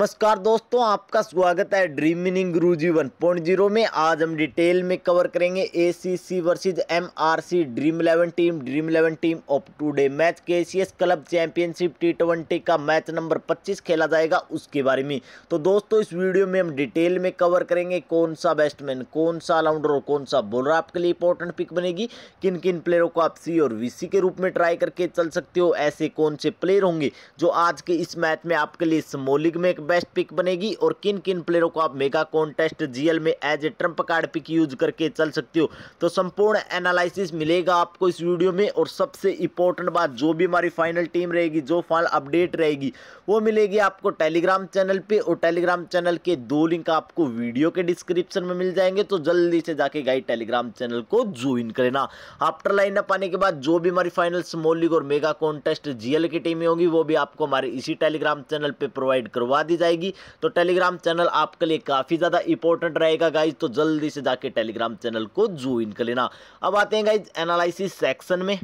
नमस्कार दोस्तों आपका स्वागत है ड्रीम मीनिंग गुरु जीवन पॉइंट जीरो में आज हम डिटेल में कवर करेंगे A C C versus M R C dream eleven team dream eleven team of today match के C S club championship T twenty का मैच नंबर पच्चीस खेला जाएगा उसके बारे में तो दोस्तों इस वीडियो में हम डिटेल में कवर करेंगे कौन सा बैट्समैन कौन सा ऑलराउंडर और कौन सा बॉलर आपके लिए इंपॉर्टेंट पिक बनेगी किन किन प्लेयरों को आप सी और वी सी के रूप में ट्राई करके चल सकते हो ऐसे कौन से प्लेयर होंगे जो आज के इस मैच में आपके लिए स्मोलिग में बेस्ट पिक बनेगी और किन किन प्लेयरों को आप मेगा कॉन्टेस्ट जीएल में as a trump card pick use करके चल सकते हो तो संपूर्ण एनालिसिस मिलेगा आपको इस वीडियो में और सबसे इंपॉर्टेंट बात जो भी हमारी फाइनल टीम रहेगी जो फाइनल अपडेट रहेगी वो मिलेगी आपको टेलीग्राम चैनल पर और टेलीग्राम चैनल के दो लिंक आपको वीडियो के डिस्क्रिप्शन में मिल जाएंगे तो जल्दी से जाके गाइड टेलीग्राम चैनल को ज्वाइन करना आफ्टर लाइन अप आने के बाद जो भी हमारी फाइनल स्मॉल लीग और मेगा कॉन्टेस्ट जीएल की टीमें होंगी वो भी आपको हमारे इसी टेलीग्राम चैनल पे प्रोवाइड करवा दी जाएगी तो टेलीग्राम चैनल आपके लिए काफ़ी ज़्यादा इंपॉर्टेंट रहेगा गाइज तो जल्दी से जाके टेलीग्राम चैनल को ज्वाइन कर लेना अब आते हैं गाइज एनालिस सेक्शन में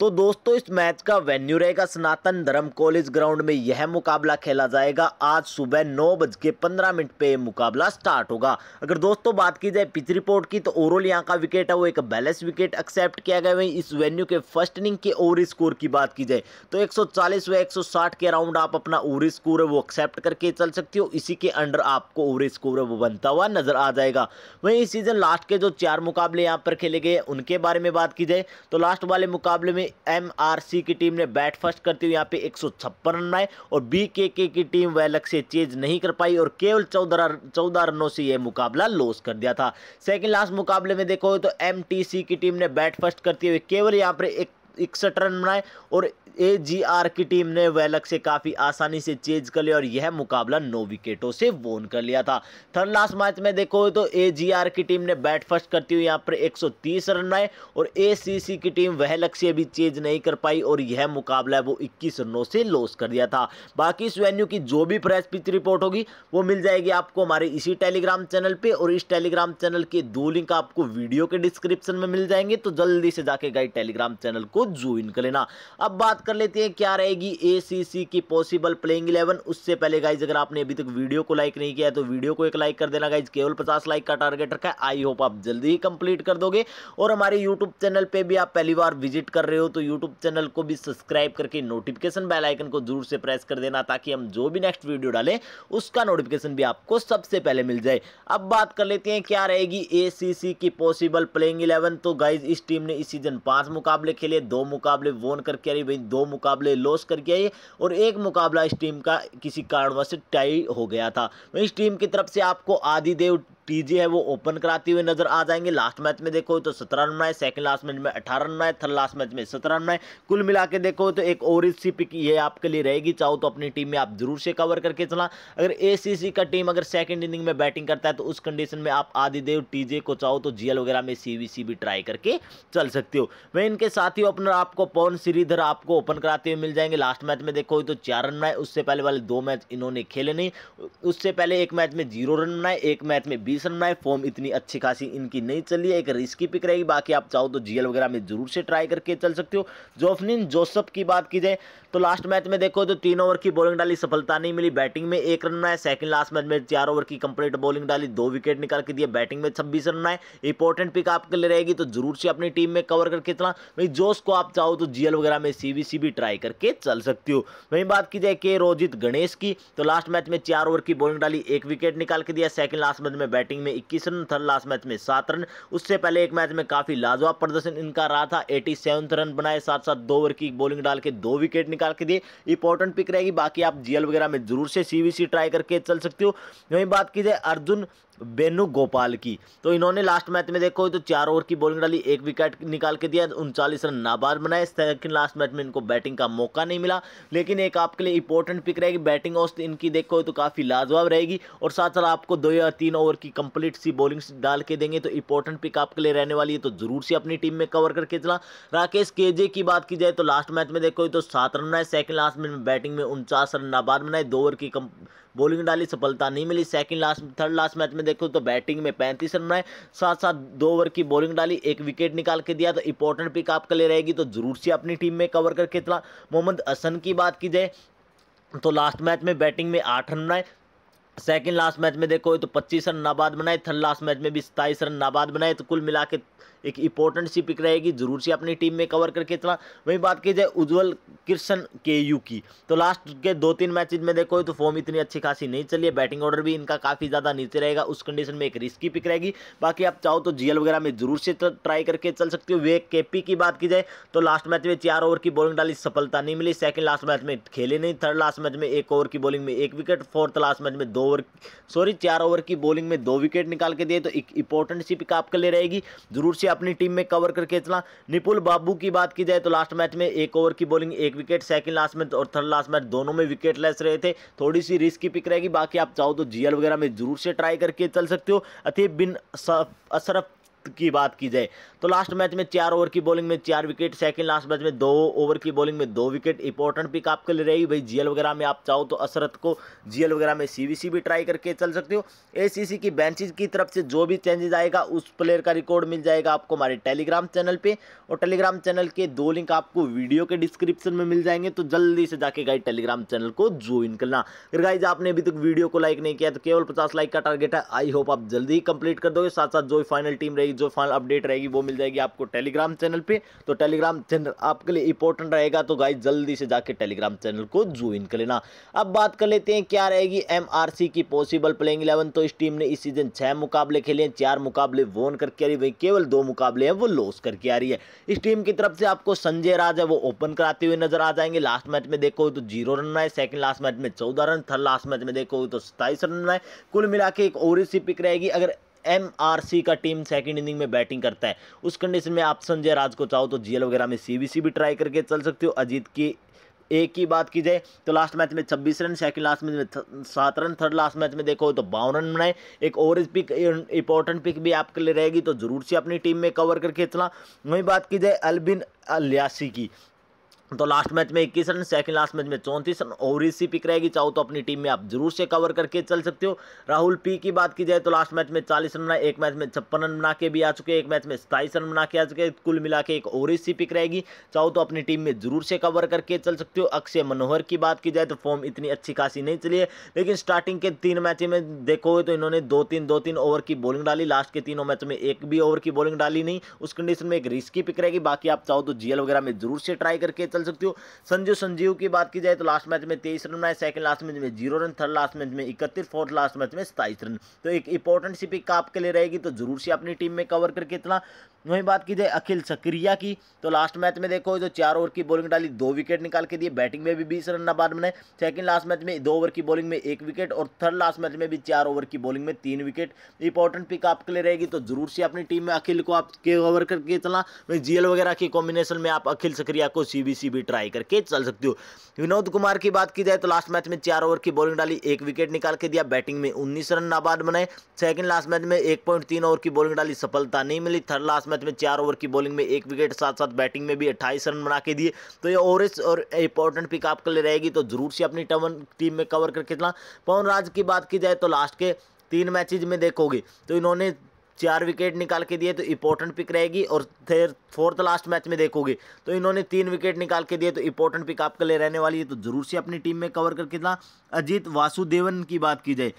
तो दोस्तों इस मैच का वेन्यू रहेगा सनातन धर्म कॉलेज ग्राउंड में यह मुकाबला खेला जाएगा आज सुबह नौ बज के पंद्रह मिनट पे मुकाबला स्टार्ट होगा अगर दोस्तों बात की जाए पिच रिपोर्ट की तो ओवरऑल यहाँ का विकेट है वो एक बैलेंस विकेट एक्सेप्ट किया गया वहीं इस वेन्यू के फर्स्ट इनिंग के ओवर स्कोर की बात की जाए तो एक व एक के अराउंड आप अपना ओवर स्कोर है वो एक्सेप्ट करके चल सकती हो इसी के अंडर आपको ओवर स्कोर है वो बनता हुआ नजर आ जाएगा वहीं इस सीजन लास्ट के जो चार मुकाबले यहाँ पर खेले गए उनके बारे में बात की जाए तो लास्ट वाले मुकाबले में एमआरसी की टीम ने बैट फर्स्ट करते हुए यहाँ पे छप्पन रन बनाए और बीकेके की टीम वैलक से चेज नहीं कर पाई और केवल चौदह चौदह रनों से यह मुकाबला लॉस कर दिया था सेकेंड लास्ट मुकाबले में देखो तो एम की टीम ने बैट फर्स्ट करते हुए केवल यहाँ पर एक इकसठ रन बनाए और ए जी आर की टीम ने वेलक से काफ़ी आसानी से चेज कर लिया और यह मुकाबला नौ विकेटों से वोन कर लिया था थर्ड लास्ट मैच में देखो तो ए जी आर की टीम ने बैट फर्स्ट करती हुई यहाँ पर 130 रन बनाए और ए सी सी की टीम वेलक से अभी चेज नहीं कर पाई और यह मुकाबला वो 21 रनों से लॉस कर दिया था बाकी इस वेन्यू की जो भी प्रेस पिच रिपोर्ट होगी वो मिल जाएगी आपको हमारे इसी टेलीग्राम चैनल पर और इस टेलीग्राम चैनल के दो लिंक आपको वीडियो के डिस्क्रिप्शन में मिल जाएंगे तो जल्दी से जाके गाइड टेलीग्राम चैनल को को ज्वाइन कर लेना अब बात कर लेते हैं क्या रहेगी ए की पॉसिबल प्लेइंग इलेवन उससे पहले गाइज अगर आपने अभी तक वीडियो को लाइक नहीं किया तो वीडियो को एक लाइक कर देना गाइज केवल पचास लाइक का टारगेट रखा है आई होप आप जल्दी ही कंप्लीट कर दोगे और हमारे यूट्यूब चैनल पर भी आप पहली बार विजिट कर रहे हो तो यूट्यूब चैनल को भी सब्सक्राइब करके नोटिफिकेशन बेल आइकन को जरूर से प्रेस कर देना ताकि हम जो भी नेक्स्ट वीडियो डालें उसका नोटिफिकेशन भी आपको सबसे पहले मिल जाए अब बात कर लेते हैं क्या रहेगी एसीसी की पॉसिबल प्लेइंग इलेवन तो गाइज इस टीम ने इस सीजन पांच मुकाबले खेले दो मुकाबले वोन करके आई भाई दो मुकाबले लॉस करके आई और एक मुकाबला इस टीम का किसी कारणवश टाई हो गया था तो इस टीम की तरफ से आपको आदिदेव पीजे है वो ओपन कराते हुए नजर आ जाएंगे लास्ट मैच में देखो तो सत्रह रन बनाए सेकंड लास्ट मैच में अठारह रन बनाए थर्ड लास्ट मैच में सत्रह रन बनाए कुल मिला के देखो तो एक और सी पिक ये आपके लिए रहेगी चाहो तो अपनी टीम में आप जरूर से कवर करके चला अगर ए का टीम अगर सेकेंड इनिंग में बैटिंग करता है तो उस कंडीशन में आप आदिदेव टीजे को चाहो तो जीएल वगैरह में सीवीसी भी ट्राई करके चल सकते हो वह इनके साथ ही ओपनर आपको पवन श्रीधर आपको ओपन कराते हुए मिल जाएंगे लास्ट मैच में देखो तो चार रन बनाए उससे पहले वाले दो मैच इन्होंने खेले नहीं उससे पहले एक मैच में जीरो रन बनाए एक मैच में बीस कंडीशन में फॉर्म इतनी अच्छी खासी इनकी नहीं चली है एक रिस्की पिक रहेगी बाकी आप चाहो तो जीएल वगैरह में जरूर से ट्राई करके चल सकते हो जोफनिन जोसफ की बात की जाए तो लास्ट मैच में देखो तो तीन ओवर की बॉलिंग डाली सफलता नहीं मिली बैटिंग में एक रन बनाए सेकंड लास्ट मैच में चार ओवर की कंप्लीट बॉलिंग डाली दो विकेट निकाल के दिए बैटिंग में छब्बीस रन बनाए इंपॉर्टेंट पिक आपके लिए रहेगी तो जरूर से अपनी टीम में कवर करके चला वहीं जोश को आप चाहो तो जीएल वगैरह में सीबीसी भी ट्राई करके चल सकती हो वहीं बात की जाए के रोजित गणेश की तो लास्ट मैच में चार ओवर की बॉलिंग डाली एक विकेट निकाल के दिया सेकंड लास्ट मैच में बैटिंग बैटिंग में इक्कीस रन था लास्ट मैच में सात रन उससे पहले एक मैच में काफ़ी लाजवाब प्रदर्शन इनका रहा था एटी रन बनाए साथ साथ दो ओवर की बॉलिंग डाल के दो विकेट निकाल के दिए इंपॉर्टेंट पिक रहेगी बाकी आप जीएल वगैरह में जरूर से सीबीसी ट्राई करके चल सकते हो वही बात की जाए अर्जुन वेणुगोपाल की तो इन्होंने लास्ट मैच में देखो तो चार ओवर की बॉलिंग डाली एक विकेट निकाल के दिया उनचालीस रन नाबाद बनाए सेकंड लास्ट मैच में इनको बैटिंग का मौका नहीं मिला लेकिन एक आपके लिए इंपॉर्टेंट पिक रहेगी बैटिंग औस्त इनकी देखो तो काफ़ी लाजवाब रहेगी और साथ साथ आपको दो या तीन ओवर की कंप्लीट सी बॉलिंग डाल के देंगे तो इंपॉर्टेंट पिक आपके लिए रहने वाली है तो जरूर से अपनी टीम में कवर करके चला राकेश केजे की बात की जाए तो लास्ट मैच में देखो तो सात रन बनाए सेकंड लास्ट मैच में बैटिंग में उनचास रन नाबाद बनाए दो ओवर की बॉलिंग डाली सफलता नहीं मिली second last third last match में देखो तो बैटिंग में पैंतीस रन बनाए साथ साथ दो ओवर की बॉलिंग डाली एक विकेट निकाल के दिया तो इंपॉर्टेंट पिक आपके लिए रहेगी तो जरूर से अपनी टीम में कवर करके इतना मोहम्मद असन की बात की जाए तो लास्ट मैच में बैटिंग में आठ रन बनाए सेकेंड लास्ट मैच में देखो तो 25 रन नाबाद बनाए थर्ड लास्ट मैच में भी 27 रन नाबाद बनाए तो कुल मिला के एक इंपॉर्टेंट सी पिक रहेगी जरूर से अपनी टीम में कवर करके चला वहीं बात की जाए उज्जवल किशन के यू की तो लास्ट के दो तीन मैचेज में देखो तो फॉर्म इतनी अच्छी खासी नहीं चली है बैटिंग ऑर्डर भी इनका काफ़ी ज़्यादा नीचे रहेगा उस कंडीशन में एक रिस्की पिक रहेगी बाकी आप चाहो तो जीएल वगैरह में जरूर से ट्राई करके चल सकते हो वे केपी की बात की जाए तो लास्ट मैच में चार ओवर की बॉलिंग डाली सफलता नहीं मिली सेकंड लास्ट मैच में खेले नहीं थर्ड लास्ट मैच में एक ओवर की बॉलिंग में एक विकेट फोर्थ लास्ट मैच में दो ओवर सॉरी चार ओवर की बॉलिंग में दो विकेट निकाल के दिए तो एक इंपॉर्टेंट सी पिक आपके लिए रहेगी जरूर दूर से अपनी टीम में कवर करके चला निपुल बाबू की बात की जाए तो लास्ट मैच में एक ओवर की बॉलिंग एक विकेट सेकंड लास्ट मैच और थर्ड लास्ट मैच दोनों में विकेट लेस रहे थे थोड़ी सी रिस्क की पिक रहेगी बाकी आप चाहो तो जीएल वगैरह में जरूर से ट्राई करके चल सकते हो अतीब बिन असरफ की बात की जाए तो लास्ट मैच में चार ओवर की बॉलिंग में चार विकेट सेकंड लास्ट मैच में दो ओवर की बॉलिंग में दो विकेट इंपॉर्टेंट पिक आपके लिए रहेगी भाई जीएल वगैरह में आप चाहो तो असरत को जीएल वगैरह में सीबीसी भी ट्राई करके चल सकते हो एसीसी की बेंचेज की तरफ से जो भी चेंजेज आएगा उस प्लेयर का रिकॉर्ड मिल जाएगा आपको हमारे टेलीग्राम चैनल पर और टेलीग्राम चैनल के दो लिंक आपको वीडियो के डिस्क्रिप्शन में मिल जाएंगे तो जल्दी से जाके गाइड टेलीग्राम चैनल को ज्वाइन करना अगर गाइज आपने अभी तक वीडियो को लाइक नहीं किया तो केवल पचास लाइक का टारगेट है आई होप आप जल्दी ही कंप्लीट कर दोगे साथ साथ जो फाइनल टीम रहेगी जो फाइनल अपडेट रहेगी वो मिल जाएगी आपको टेलीग्राम चैनल पे तो टेलीग्राम चैनल आपके लिए इंपॉर्टेंट रहेगा तो गाइज जल्दी से जाके टेलीग्राम चैनल को ज्वाइन कर लेना अब बात कर लेते हैं क्या रहेगी एम की पॉसिबल प्लेइंग इलेवन तो इस टीम ने इस सीजन छह मुकाबले खेले हैं चार मुकाबले वोन करके आ रही वहीं केवल दो मुकाबले हैं वो लॉस करके आ रही है इस टीम की तरफ से आपको संजय राज है वो ओपन कराते हुए नजर आ जाएंगे लास्ट मैच में देखो तो जीरो रन बनाए सेकंड लास्ट मैच में चौदह रन थर्ड लास्ट मैच में देखो तो सत्ताईस रन बनाए कुल मिला एक और सी पिक रहेगी अगर एम आर सी का टीम सेकंड इनिंग में बैटिंग करता है उस कंडीशन में आप संजय राज को चाहो तो जीएल वगैरह में सीबीसी भी ट्राई करके चल सकते हो अजीत की एक ही बात की जाए तो लास्ट मैच में छब्बीस रन सेकंड लास्ट मैच में सात रन थर्ड लास्ट मैच में देखो तो बावन रन बनाए एक ओवरेज पिक इंपॉर्टेंट पिक भी आपके लिए रहेगी तो जरूर से अपनी टीम में कवर करके चला वहीं बात की जाए अलबिन अलियासी की तो लास्ट मैच में इक्कीस रन सेकंड लास्ट मैच में चौंतीस रन और इसी पिक रहेगी चाहो तो अपनी टीम में आप जरूर से कवर करके चल सकते हो राहुल पी की बात की जाए तो लास्ट मैच में चालीस रन बनाए एक मैच में छप्पन रन बना के भी आ चुके एक मैच में सताईस रन बना के आ चुके कुल मिला के एक और इसी पिक रहेगी चाहो तो अपनी टीम में जरूर से कवर करके चल सकते हो अक्षय मनोहर की बात की जाए तो फॉर्म इतनी अच्छी खासी नहीं चली है लेकिन स्टार्टिंग के तीन मैच में देखोगे तो इन्होंने दो तीन दो तीन ओवर की बॉलिंग डाली लास्ट के तीनों मैच में एक भी ओवर की बॉलिंग डाली नहीं उस कंडीशन में एक रिस्की पिक रहेगी बाकी आप चाहो तो जीएल वगैरह में जरूर से ट्राई करके चल निकल सकते हो संजू संजीव की बात की जाए तो लास्ट मैच में तेईस रन बनाए सेकंड लास्ट मैच में zero run third last match में इकतीस फोर्थ लास्ट मैच में सताईस रन तो एक इंपॉर्टेंट सी पिक आपके लिए रहेगी तो जरूर से अपनी टीम में कवर करके इतना वहीं बात की जाए अखिल सक्रिया की तो लास्ट मैच में देखो जो चार ओवर की बॉलिंग डाली दो विकेट निकाल के दिए बैटिंग में भी बीस रन न बाद बनाए सेकंड लास्ट मैच में दो ओवर की बॉलिंग में एक विकेट और थर्ड लास्ट मैच में भी चार ओवर की बॉलिंग में तीन विकेट इंपॉर्टेंट पिक आपके लिए रहेगी तो जरूर से अपनी टीम में अखिल को आप के ओवर करके इतना जीएल वगैरह के कॉम्बिनेशन में आप अखिल सक्रिया को सी की भी ट्राई करके चल सकते हो विनोद कुमार की बात की जाए तो लास्ट मैच में चार ओवर की बॉलिंग डाली एक विकेट निकाल के दिया बैटिंग में उन्नीस रन नाबाद बनाए सेकंड लास्ट मैच में एक पॉइंट तीन ओवर की बॉलिंग डाली सफलता नहीं मिली थर्ड लास्ट मैच में चार ओवर की बॉलिंग में एक विकेट साथ साथ बैटिंग में भी अट्ठाईस रन बना के दिए तो ये ओवरेज और इंपॉर्टेंट पिक आपके लिए रहेगी तो जरूर से अपनी टवन टीम में कवर करके चला पवन राज की बात की जाए तो लास्ट के तीन मैचेज में देखोगे तो इन्होंने चार विकेट निकाल के दिए तो इंपॉर्टेंट पिक रहेगी और फिर फोर्थ लास्ट मैच में देखोगे तो इन्होंने तीन विकेट निकाल के दिए तो इंपॉर्टेंट पिक आपके लिए रहने वाली है तो जरूर से अपनी टीम में कवर करके ना अजीत वासुदेवन की बात की जाए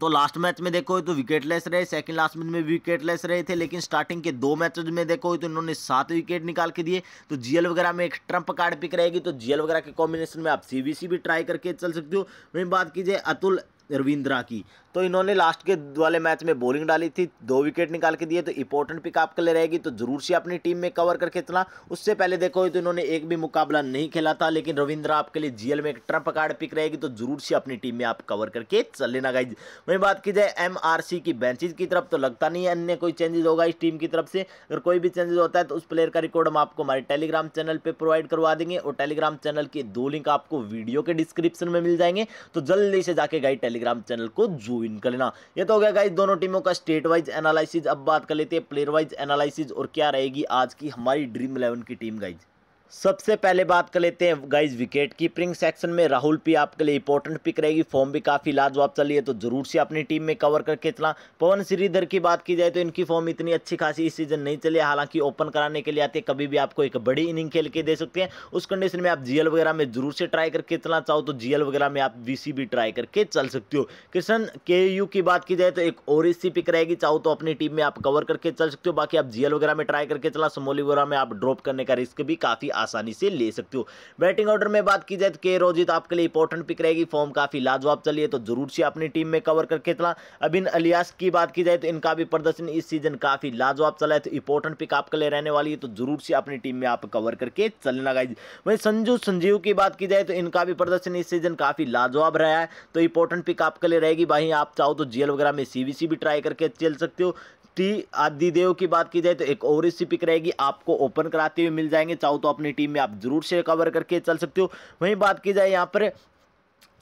तो लास्ट मैच में देखो तो विकेटलेस रहे सेकंड लास्ट मैच में विकेटलेस रहे थे लेकिन स्टार्टिंग के दो मैच में देखो तो इन्होंने सात विकेट निकाल के दिए तो जीएल वगैरह में एक ट्रंप कार्ड पिक रहेगी तो जीएल वगैरह के कॉम्बिनेशन में आप सीबीसी भी ट्राई करके चल सकते हो वहीं बात कीजिए अतुल रविंद्रा की तो इन्होंने लास्ट के वाले मैच में बॉलिंग डाली थी दो विकेट निकाल के दिए तो इंपॉर्टेंट पिक आपके लिए रहेगी तो जरूर से अपनी टीम में कवर करके चला उससे पहले देखो तो इन्होंने एक भी मुकाबला नहीं खेला था लेकिन रविंद्रा आपके लिए जीएल में एक ट्रंप कार्ड पिक रहेगी तो जरूर से अपनी टीम में आप कवर करके चल लेना गाइज वहीं बात की जाए एम की बेंचेज की तरफ तो लगता नहीं है अन्य कोई चेंजेज होगा इस टीम की तरफ से अगर कोई भी चेंजेस होता है तो उस प्लेयर का रिकॉर्ड हम आपको हमारे टेलीग्राम चैनल पर प्रोवाइड करवा देंगे और टेलीग्राम चैनल के दो लिंक आपको वीडियो के डिस्क्रिप्शन में मिल जाएंगे तो जल्दी से जाके गाइड टेलीग्राम टेलीग्राम चैनल को ज्वाइन कर लेना ये तो हो गया गाइज दोनों टीमों का स्टेट वाइज एनालिसिस अब बात कर लेते हैं प्लेयर वाइज एनालिसिस और क्या रहेगी आज की हमारी ड्रीम इलेवन की टीम गाइज सबसे पहले बात कर लेते हैं गाइज विकेट कीपरिंग सेक्शन में राहुल पी आपके लिए इंपॉर्टेंट पिक रहेगी फॉर्म भी काफ़ी लाजवाब चली है तो जरूर से अपनी टीम में कवर करके चला पवन श्रीधर की बात की जाए तो इनकी फॉर्म इतनी अच्छी खासी इस सीजन नहीं चली हालांकि ओपन कराने के लिए आते कभी भी आपको एक बड़ी इनिंग खेल के दे सकते हैं उस कंडीशन में आप जीएल वगैरह में जरूर से ट्राई करके चलना चाहो तो जीएल वगैरह में आप वी भी ट्राई करके चल सकते हो किशन के की बात की जाए तो एक और इसी पिक रहेगी चाहो तो अपनी टीम में आप कवर करके चल सकते हो बाकी आप जीएल वगैरह में ट्राई करके चला समोली वगैरह में आप ड्रॉप करने का रिस्क भी काफ़ी आसानी से ले सकते हो बैटिंग ऑर्डर में बात की जाए तो के रोजित आपके लिए इंपॉर्टेंट पिक रहेगी फॉर्म काफ़ी लाजवाब चलिए तो जरूर से अपनी टीम में कवर करके चला अबिन अलियास की बात की जाए तो इनका भी प्रदर्शन इस सीजन काफ़ी लाजवाब चला है तो इंपॉर्टेंट पिक आपके लिए रहने वाली है तो जरूर से अपनी टीम में आप कवर करके चलना गाइज वही संजू संजीव की बात की जाए तो इनका भी प्रदर्शन इस सीजन काफ़ी लाजवाब रहा है तो इंपॉर्टेंट पिक आपके लिए रहेगी भाई आप चाहो तो जीएल वगैरह में सीबीसी भी ट्राई करके चल सकते हो टी आदिदेव की बात की जाए तो एक ओवरेज सी पिक रहेगी आपको ओपन कराते हुए मिल जाएंगे चाहो तो अपनी टीम में आप जरूर से कवर करके चल सकते हो वहीं बात की जाए यहाँ पर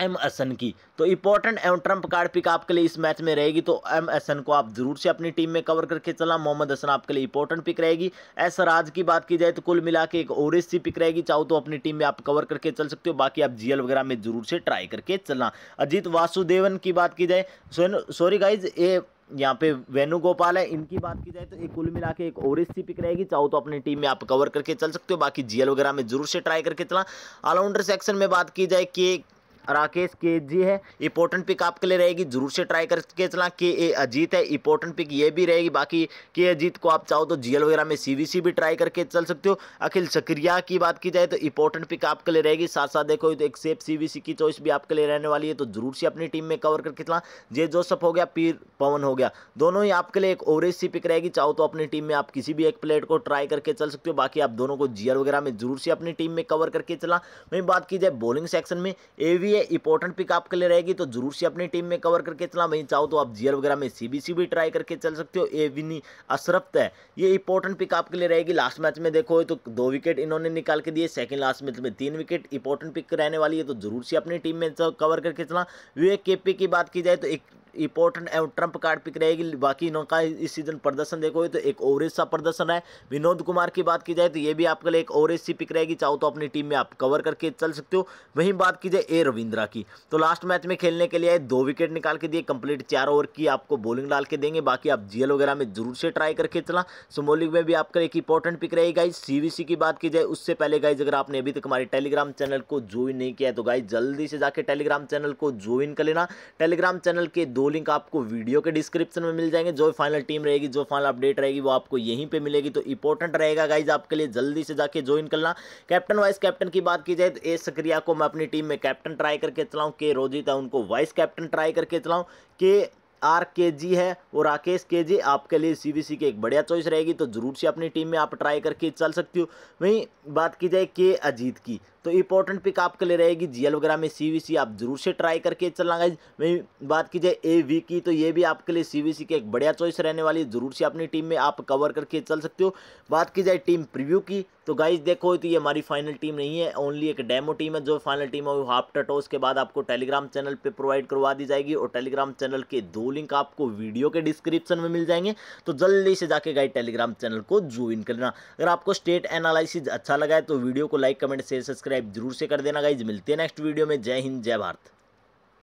एम एसन की तो important M trump card pick आपके लिए इस मैच में रहेगी तो एम एसन को आप जरूर से अपनी टीम में कवर करके चलना मोहम्मद हसन आपके लिए इंपॉर्टेंट पिक रहेगी एस राज की बात की जाए तो कुल मिला के एक ओरेज सी पिक रहेगी चाहो तो अपनी टीम में आप कवर करके चल सकते हो बाकी आप जीएल वगैरह में जरूर से ट्राई करके चलना अजीत वासुदेवन की बात की जाए सॉरी गाइज ये यहाँ पे वेणुगोपाल है इनकी बात की जाए तो एक कुल मिला के एक और सी पिक रहेगी चाहो तो अपनी टीम में आप कवर करके चल सकते हो बाकी जीएल वगैरह में जरूर से ट्राई करके चला ऑलराउंडर सेक्शन में बात की जाए कि राकेश के जी है इंपॉर्टेंट पिक आपके लिए रहेगी जरूर से ट्राई करके चला के ए अजीत है इंपॉर्टेंट पिक ये भी रहेगी बाकी के अजीत को आप चाहो तो जीएल वगैरह में सीवीसी भी ट्राई करके चल सकते हो अखिल सक्रिया की बात की जाए तो इंपॉर्टेंट पिक आपके लिए रहेगी साथ साथ देखो तो एक सेफ सी की चॉइस भी आपके लिए रहने वाली है तो जरूर से अपनी टीम में कवर करके चला जे जोसफ हो गया पीर पवन हो गया दोनों ही आपके लिए एक ओवरेज सी पिक रहेगी चाहो तो अपनी टीम में आप किसी भी एक प्लेयर को ट्राई करके चल सकते हो बाकी आप दोनों को जीएल वगैरह में जरूर से अपनी टीम में कवर करके चला वहीं बात की जाए बॉलिंग सेक्शन में एवी ये इंपॉर्टेंट पिक आपके लिए रहेगी तो जरूर से अपनी टीम में कवर करके चलना वहीं चाहो तो आप जीएल वगैरह में सीबीसी भी ट्राई करके चल सकते हो एविनी अशरफ्त है ये इंपॉर्टेंट पिक आपके लिए रहेगी लास्ट मैच में देखो तो दो विकेट इन्होंने निकाल के दिए सेकंड लास्ट मैच में तीन विकेट इंपॉर्टेंट पिक रहने वाली है तो जरूर से अपनी टीम में कवर करके चलना विवेक के की बात की जाए तो एक इंपॉर्टेंट एवं ट्रंप कार्ड पिक रहेगी बाकी इनका इस सीजन प्रदर्शन देखो तो एक ओवरेज सा प्रदर्शन है विनोद कुमार की बात की जाए तो ये भी आपके लिए एक ओवरेज सी पिक रहेगी चाहो तो अपनी टीम में आप कवर करके चल सकते हो वहीं बात की जाए ए रविंद्रा की तो लास्ट मैच में खेलने के लिए दो विकेट निकाल के दिए कंप्लीट चार ओवर की आपको बॉलिंग डाल के देंगे बाकी आप जीएल वगैरह में जरूर से ट्राई करके चला सुमो लीग में भी आपका एक इंपॉर्टेंट पिक रहेगा गाइज सीवीसी की बात की जाए उससे पहले गाइज अगर आपने अभी तक हमारे टेलीग्राम चैनल को ज्वाइन नहीं किया है तो गाइज जल्दी से जाकर टेलीग्राम चैनल को ज्वाइन कर लेना टेलीग्राम चैनल के दो लिंक आपको वीडियो के डिस्क्रिप्शन में मिल जाएंगे जो फाइनल टीम रहेगी जो फाइनल अपडेट रहेगी वो आपको यहीं पर मिलेगी तो इंपॉर्टेंट रहेगा गाइज आपके लिए जल्दी से जाके ज्वाइन करना कैप्टन वाइस कैप्टन की बात की जाए तो एस सक्रिया को मैं अपनी टीम में कैप्टन ट्राई ट्राई करके चलाऊँ के रोजित है उनको वाइस कैप्टन ट्राई करके चलाऊँ के आर के जी है और राकेश के जी आपके लिए सी बी सी की एक बढ़िया चॉइस रहेगी तो जरूर से अपनी टीम में आप ट्राई करके चल सकती हो वहीं बात की जाए के अजीत की तो इंपॉर्टेंट पिक आपके लिए रहेगी जीएल वगैरह में सीवीसी आप जरूर से ट्राई करके चलना गाइज वहीं बात की जाए ए वी की तो ये भी आपके लिए सीवीसी की एक बढ़िया चॉइस रहने वाली है जरूर से अपनी टीम में आप कवर करके चल सकते हो बात की जाए टीम प्रिव्यू की तो गाइज देखो तो ये हमारी फाइनल टीम नहीं है ओनली एक डेमो टीम है जो फाइनल टीम है वो हाफ टटो उसके बाद आपको टेलीग्राम चैनल पर प्रोवाइड करवा दी जाएगी और टेलीग्राम चैनल के दो लिंक आपको वीडियो के डिस्क्रिप्शन में मिल जाएंगे तो जल्दी से जाके गाइज टेलीग्राम चैनल को ज्वाइन करना अगर आपको स्टेट एनालिसिस अच्छा लगा है तो वीडियो को like comment share subscribe subscribe जरूर से कर देना गाइज मिलते हैं नेक्स्ट वीडियो में जय हिंद जय भारत